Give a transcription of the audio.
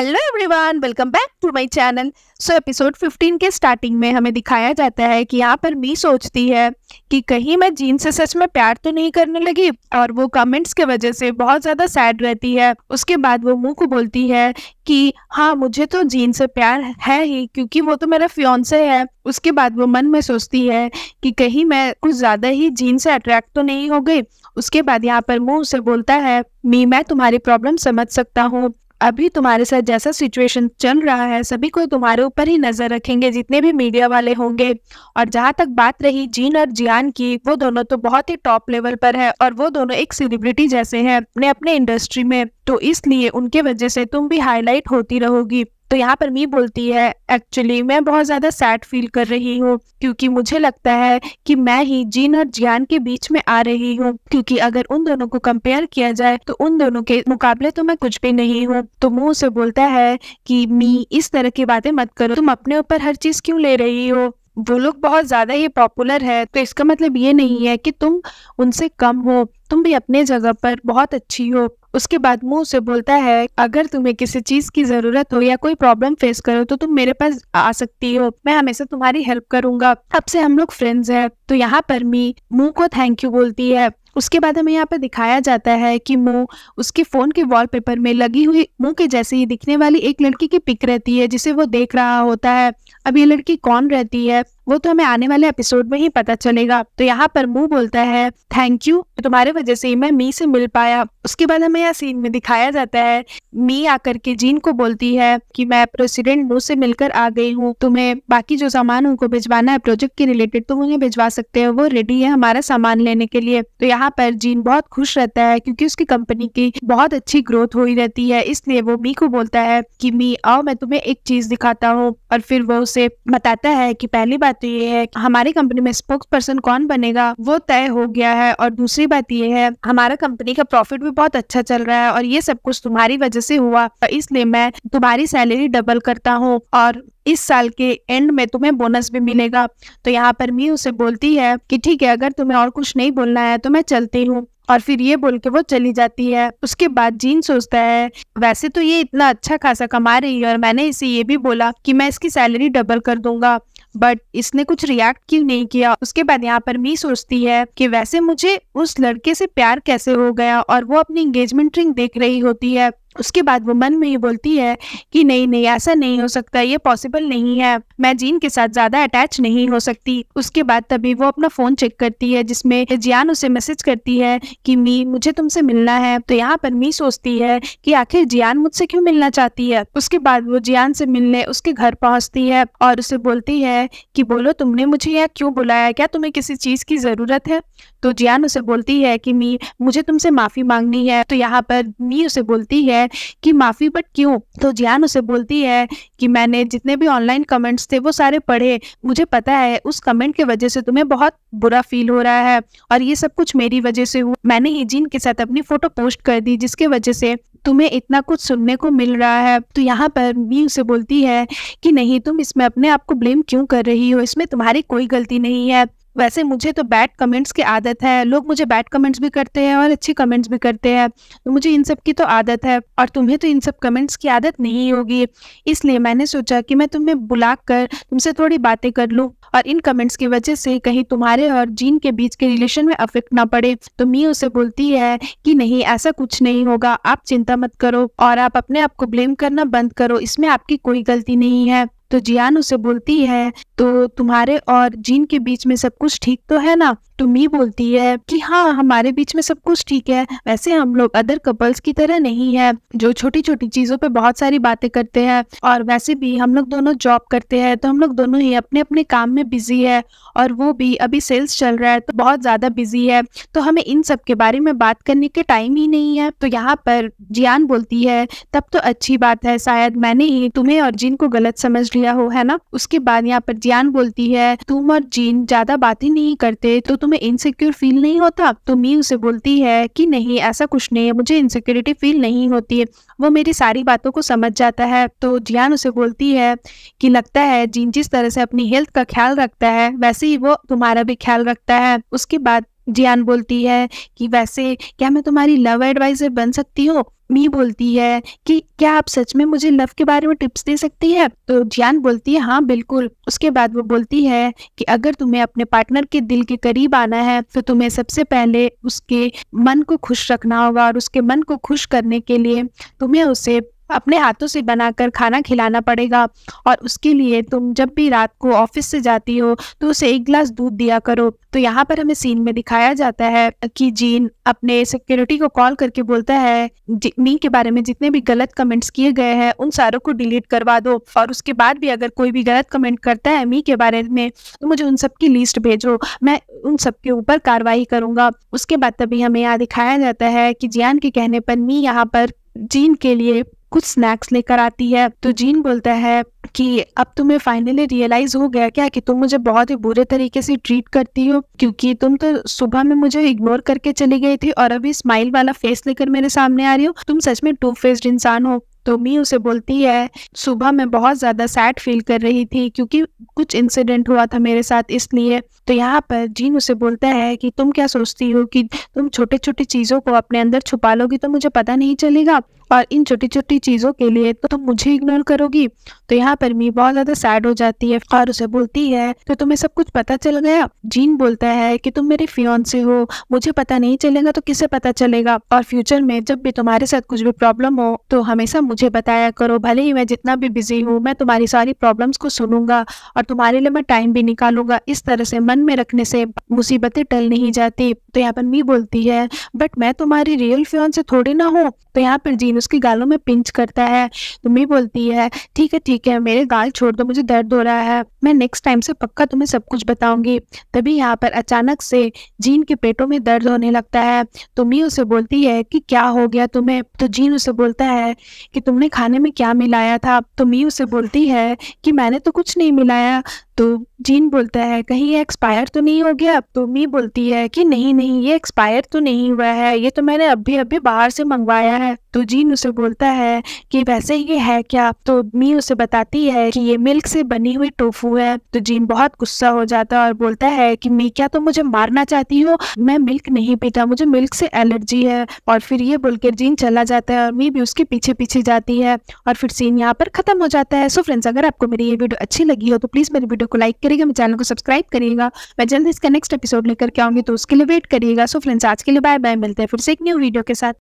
hello everyone welcome back to my channel so episode 15 के starting में हमें दिखाया जाता है कि यहाँ पर मी सोचती है कि कहीं मैं जीन से सच में प्यार तो नहीं करने लगी और वो कमेंट्स के वजह से बहुत ज़्यादा सैड रहती है उसके बाद वो मुंह को बोलती है कि हाँ मुझे तो जीन से प्यार है ही क्योंकि वो तो मेरा फ्योन है उसके बाद वो मन में सोचती है कि कहीं मैं कुछ ज़्यादा ही जीन से अट्रैक्ट तो नहीं हो गई उसके बाद यहाँ पर मुंह उसे बोलता है मी मैं तुम्हारी प्रॉब्लम समझ सकता हूँ अभी तुम्हारे साथ जैसा सिचुएशन चल रहा है सभी को तुम्हारे ऊपर ही नजर रखेंगे जितने भी मीडिया वाले होंगे और जहां तक बात रही जीन और जियान की वो दोनों तो बहुत ही टॉप लेवल पर है और वो दोनों एक सेलिब्रिटी जैसे हैं अपने अपने इंडस्ट्री में तो इसलिए उनके वजह से तुम भी हाईलाइट होती रहोगी तो यहाँ पर मी बोलती है एक्चुअली मैं बहुत ज़्यादा सैड फील कर रही हूँ क्योंकि मुझे लगता है कि मैं ही जीन और ज्ञान के बीच में आ रही हूँ क्योंकि अगर उन दोनों को कंपेयर किया जाए तो उन दोनों के मुकाबले तो मैं कुछ भी नहीं हूँ तो मुँह उसे बोलता है कि मी इस तरह की बातें मत करो तुम अपने ऊपर हर चीज़ क्यों ले रही हो वो लोग बहुत ज़्यादा ही पॉपुलर है तो इसका मतलब ये नहीं है कि तुम उनसे कम हो तुम भी अपने जगह पर बहुत अच्छी हो उसके बाद मुंह से बोलता है अगर तुम्हें किसी चीज की जरूरत हो या कोई प्रॉब्लम फेस करो तो तुम मेरे पास आ सकती हो मैं हमेशा तुम्हारी हेल्प करूंगा अब से हम लोग फ्रेंड्स हैं तो यहाँ पर मी मुंह को थैंक यू बोलती है उसके बाद हमें यहाँ पर दिखाया जाता है कि मुंह उसके फ़ोन के वॉलपेपर में लगी हुई मुंह के जैसे ही दिखने वाली एक लड़की की पिक रहती है जिसे वो देख रहा होता है अब ये लड़की कौन रहती है वो तो हमें आने वाले एपिसोड में ही पता चलेगा तो यहाँ पर मुंह बोलता है थैंक यू तुम्हारे वजह से ही मैं मी से मिल पाया उसके बाद हमें यहाँ सीन में दिखाया जाता है मी आकर के जीन को बोलती है कि मैं प्रेसिडेंट मुंह से मिलकर आ गई हूँ तुम्हें बाकी जो सामान उनको भिजवाना है प्रोजेक्ट के रिलेटेड तुम उन्हें भिजवा सकते हो वो रेडी है हमारा सामान लेने के लिए तो यहाँ यहाँ पर जीन बहुत खुश रहता है क्योंकि उसकी कंपनी की बहुत अच्छी ग्रोथ हो रहती है इसलिए वो मी को बोलता है कि मी आओ मैं तुम्हें एक चीज दिखाता हूँ और फिर वो उसे बताता है कि पहली बात तो ये है हमारी कंपनी में स्पोक्स पर्सन कौन बनेगा वो तय हो गया है और दूसरी बात ये है हमारा कंपनी का प्रॉफिट भी बहुत अच्छा चल रहा है और ये सब कुछ तुम्हारी वजह से हुआ इसलिए मैं तुम्हारी सैलरी डबल करता हूँ और इस साल के एंड में तुम्हें बोनस भी मिलेगा तो यहाँ पर मी उसे बोलती है कि ठीक है अगर तुम्हें और कुछ नहीं बोलना है तो मैं चलती हूँ और फिर ये बोल के वो चली जाती है उसके बाद जीन सोचता है वैसे तो ये इतना अच्छा खासा कमा रही है और मैंने इसे ये भी बोला कि मैं इसकी सैलरी डबल कर दूंगा बट इसने कुछ रिएक्ट क्यों नहीं किया उसके बाद यहाँ पर मी सोचती है कि वैसे मुझे उस लड़के से प्यार कैसे हो गया और वो अपनी एंगेजमेंट रिंग देख रही होती है उसके बाद वो मन में ये बोलती है कि नहीं नहीं ऐसा नहीं हो सकता ये पॉसिबल नहीं है मैं जीन के साथ ज्यादा अटैच नहीं हो सकती उसके बाद तभी वो अपना फोन चेक करती है जिसमें जियान उसे मैसेज करती है कि मी मुझे तुमसे मिलना है तो यहाँ पर मी सोचती है कि आखिर जियान मुझसे क्यों मिलना चाहती है उसके बाद वो जियान से मिलने उसके घर पहुंचती है और उसे बोलती है कि बोलो तुमने मुझे यहाँ क्यों बुलाया क्या तुम्हें किसी चीज की जरूरत है तो जियान उसे बोलती है कि मी मुझे तुमसे माफी मांगनी है तो यहाँ पर मी उसे बोलती है है कि माफ़ी बट क्यों तो जियान उसे बोलती है कि मैंने जितने भी ऑनलाइन कमेंट्स थे वो सारे पढ़े मुझे पता है उस कमेंट के वजह से तुम्हें बहुत बुरा फील हो रहा है और ये सब कुछ मेरी वजह से हुआ मैंने हिजीन के साथ अपनी फ़ोटो पोस्ट कर दी जिसके वजह से तुम्हें इतना कुछ सुनने को मिल रहा है तो यहाँ पर मी उसे बोलती है कि नहीं तुम इसमें अपने आप को ब्लेम क्यों कर रही हो इसमें तुम्हारी कोई गलती नहीं है वैसे मुझे तो बैड कमेंट्स की आदत है लोग मुझे बैड कमेंट्स भी करते हैं और अच्छे कमेंट्स भी करते हैं तो मुझे इन सब की तो आदत है और तुम्हें तो इन सब कमेंट्स की आदत नहीं होगी इसलिए मैंने सोचा कि मैं तुम्हें बुला कर तुमसे थोड़ी बातें कर लूँ और इन कमेंट्स की वजह से कहीं तुम्हारे और जीन के बीच के रिलेशन में अफेक्ट ना पड़े तो मी उसे बोलती है कि नहीं ऐसा कुछ नहीं होगा आप चिंता मत करो और आप अपने आप को ब्लेम करना बंद करो इसमें आपकी कोई गलती नहीं है तो जियान उसे बोलती है तो तुम्हारे और जीन के बीच में सब कुछ ठीक तो है ना तो मी बोलती है कि हाँ हमारे बीच में सब कुछ ठीक है वैसे हम लोग अदर कपल्स की तरह नहीं है जो छोटी छोटी चीजों पे बहुत सारी बातें करते हैं और वैसे भी हम लोग दोनों जॉब करते हैं तो हम लोग दोनों ही अपने अपने काम में बिजी है और वो भी अभी सेल्स चल रहा है तो बहुत ज्यादा बिजी है तो हमें इन सब के बारे में बात करने के टाइम ही नहीं है तो यहाँ पर जियान बोलती है तब तो अच्छी बात है शायद मैंने ही तुम्हें और जिन को गलत समझ लिया किया हो है ना उसके बाद यहाँ पर जियान बोलती है तुम और जीन ज्यादा बातें नहीं करते तो तुम्हें इनसिक्योर फील नहीं होता तो मी उसे बोलती है कि नहीं ऐसा कुछ नहीं है मुझे इनसिक्योरिटी फील नहीं होती है वो मेरी सारी बातों को समझ जाता है तो जियान उसे बोलती है कि लगता है जीन जिस तरह से अपनी हेल्थ का ख्याल रखता है वैसे ही वो तुम्हारा भी ख्याल रखता है उसके बाद जियान बोलती है कि वैसे क्या मैं तुम्हारी लव एडवाइज़र बन सकती हूँ मी बोलती है कि क्या आप सच में मुझे लव के बारे में टिप्स दे सकती है तो जियान बोलती है हाँ बिल्कुल उसके बाद वो बोलती है कि अगर तुम्हें अपने पार्टनर के दिल के करीब आना है तो तुम्हें सबसे पहले उसके मन को खुश रखना होगा और उसके मन को खुश करने के लिए तुम्हें उसे अपने हाथों से बनाकर खाना खिलाना पड़ेगा और उसके लिए तुम जब भी रात को ऑफिस से जाती हो तो उसे एक गिलास दूध दिया करो तो यहाँ पर हमें सीन में दिखाया जाता है कि जीन अपने सिक्योरिटी को कॉल करके बोलता है मी के बारे में जितने भी गलत कमेंट्स किए गए हैं उन सारों को डिलीट करवा दो और उसके बाद भी अगर कोई भी गलत कमेंट करता है मी के बारे में तो मुझे उन सबकी लिस्ट भेजो मैं उन सबके ऊपर कार्रवाई करूंगा उसके बाद तभी हमें यहाँ दिखाया जाता है कि जियान के कहने पर मी यहाँ पर जीन के लिए कुछ स्नैक्स लेकर आती है तो जीन बोलता है कि अब तुम्हें फाइनली रियलाइज हो गया क्या कि तुम मुझे बहुत ही बुरे तरीके से ट्रीट करती हो क्योंकि तुम तो सुबह में मुझे इग्नोर करके चली गई थी और अभी स्माइल वाला फेस लेकर मेरे सामने आ रही हो तुम सच में टू फेस्ड इंसान हो तो मी उसे बोलती है सुबह मैं बहुत ज़्यादा सैड फील कर रही थी क्योंकि कुछ इंसिडेंट हुआ था मेरे साथ इसलिए तो यहाँ पर जीन उसे बोलता है कि तुम क्या सोचती हो कि तुम छोटे छोटे चीज़ों को अपने अंदर छुपा लोगी तो मुझे पता नहीं चलेगा और इन छोटी छोटी चीज़ों के लिए तो तुम मुझे इग्नोर करोगी तो यहाँ पर मी बहुत ज़्यादा सैड हो जाती है और उसे बोलती है तो तुम्हें सब कुछ पता चल गया जीन बोलता है कि तुम मेरे फ्योन से हो मुझे पता नहीं चलेगा तो किसे पता चलेगा और फ्यूचर में जब भी तुम्हारे साथ कुछ भी प्रॉब्लम हो तो हमेशा मुझे बताया करो भले ही मैं जितना भी बिजी हूँ मैं तुम्हारी सारी प्रॉब्लम्स को सुनूंगा और तुम्हारे लिए मैं टाइम भी निकालूंगा इस तरह से मन में रखने से मुसीबतें टल नहीं जाती तो यहाँ पर मी बोलती है बट मैं तुम्हारी रियल फ्यून से थोड़ी ना हूँ तो यहाँ पर जीन उसकी गालों में पिंच करता है तो मी बोलती है ठीक है ठीक है मेरे गाल छोड़ दो मुझे दर्द हो रहा है मैं नेक्स्ट टाइम से पक्का तुम्हें सब कुछ बताऊंगी तभी यहाँ पर अचानक से जीन के पेटों में दर्द होने लगता है तो मी उसे बोलती है कि क्या हो गया तुम्हें तो जीन उसे बोलता है कि कि तुमने खाने में क्या मिलाया था अब तो मी उसे बोलती है कि मैंने तो कुछ नहीं मिलाया तो जीन बोलता है कहीं ये एक्सपायर तो नहीं हो गया अब तो मी बोलती है कि नहीं नहीं ये एक्सपायर तो नहीं हुआ है ये तो मैंने अभी अभी बाहर से मंगवाया है तो जीन उसे बोलता है कि वैसे ये है क्या तो मी उसे बताती है कि ये मिल्क से बनी हुई टोफू है तो जीन बहुत गुस्सा हो जाता है और बोलता है कि मी क्या तो मुझे मारना चाहती हो मैं मिल्क नहीं पीता मुझे मिल्क से एलर्जी है और फिर ये बोलकर जीन चला जाता है और मी भी उसके पीछे पीछे जाती है और फिर सीन यहाँ पर खत्म हो जाता है सो फ्रेंड्स अगर आपको मेरी ये वीडियो अच्छी लगी हो तो प्लीज़ मेरी वीडियो को लाइक करिएगा मेरे चैनल को सब्सक्राइब करिएगा मैं जल्द इसका नेक्स्ट एपिसोड लेकर के आऊंगी तो उसके लिए वेट करिएगा सो फ्रेंड्स आज के लिए बाय बाय मिलते हैं फिर से एक न्यू वीडियो के साथ